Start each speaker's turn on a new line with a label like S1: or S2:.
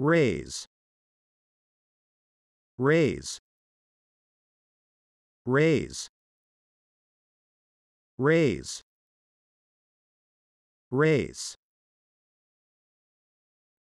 S1: raise raise raise raise raise